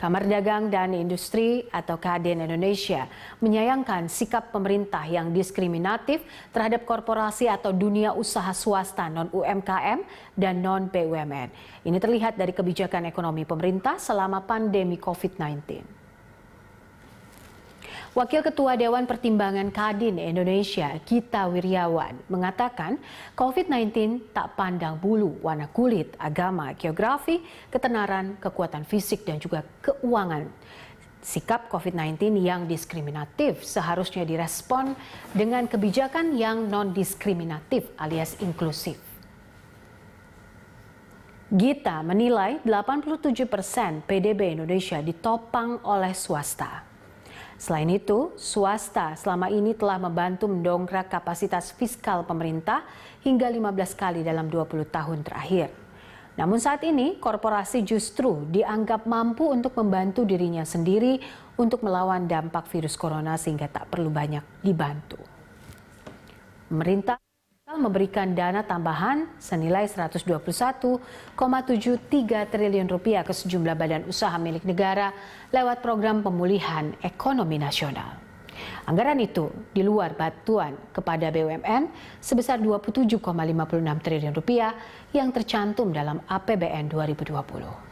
Kamar Dagang dan Industri atau Kadin Indonesia menyayangkan sikap pemerintah yang diskriminatif terhadap korporasi atau dunia usaha swasta non-UMKM dan non PUMN. Ini terlihat dari kebijakan ekonomi pemerintah selama pandemi COVID-19. Wakil Ketua Dewan Pertimbangan Kadin Indonesia, Gita Wiryawan, mengatakan COVID-19 tak pandang bulu, warna kulit, agama, geografi, ketenaran, kekuatan fisik, dan juga keuangan. Sikap COVID-19 yang diskriminatif seharusnya direspon dengan kebijakan yang non-diskriminatif alias inklusif. Gita menilai 87 persen PDB Indonesia ditopang oleh swasta. Selain itu, swasta selama ini telah membantu mendongkrak kapasitas fiskal pemerintah hingga 15 kali dalam 20 tahun terakhir. Namun saat ini, korporasi justru dianggap mampu untuk membantu dirinya sendiri untuk melawan dampak virus corona sehingga tak perlu banyak dibantu. Pemerintah memberikan dana tambahan senilai 121,73 triliun rupiah ke sejumlah badan usaha milik negara lewat program pemulihan ekonomi nasional. Anggaran itu di luar bantuan kepada BUMN sebesar 27,56 triliun rupiah yang tercantum dalam APBN 2020.